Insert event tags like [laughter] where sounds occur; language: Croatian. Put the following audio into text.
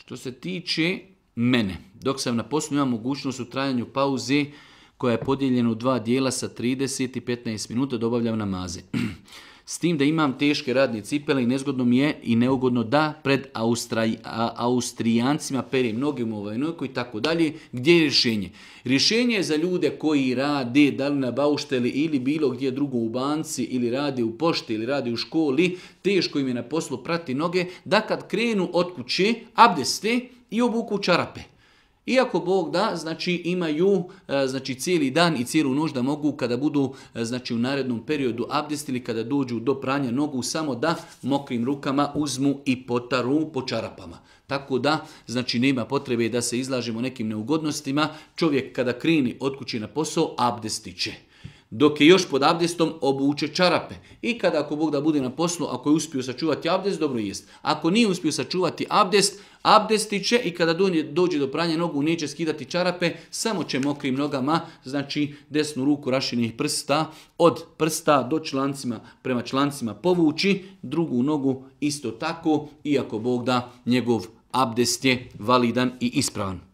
Što se tiče mene, dok sam na poslu imam mogućnost u trajanju pauze koja je podijeljena u dva dijela sa 30 i 15 minuta, dobavljam namaze. [clears throat] S tim da imam teške radne cipele i nezgodno mi je i neugodno da pred Austraj, a, Austrijancima perim noge u ovaj i tako dalje. Gdje je rješenje? Rješenje je za ljude koji rade, da li na baušteli ili bilo gdje drugo u banci ili rade u pošti ili rade u školi, teško im je na poslu prati noge, da kad krenu od kuće, abdeste i obuku čarape. Iako Bog da, znači imaju e, znači cijeli dan i cijelu noć da mogu kada budu e, znači u narednom periodu abdestili, kada dođu do pranja nogu, samo da mokrim rukama uzmu i potaru po čarapama. Tako da, znači nema potrebe da se izlažemo nekim neugodnostima. Čovjek kada krini od kuće na posao, abdestiće dok je još pod abdestom obuče čarape. I kada ako Bog da bude na poslu, ako je uspio sačuvati abdest, dobro jest. Ako nije uspio sačuvati abdest, abdestiće će i kada dođe do pranja nogu neće skidati čarape, samo će mokrim nogama, znači desnu ruku rašinih prsta, od prsta do člancima, prema člancima povući, drugu nogu isto tako, iako Bog da njegov abdest je validan i ispravan.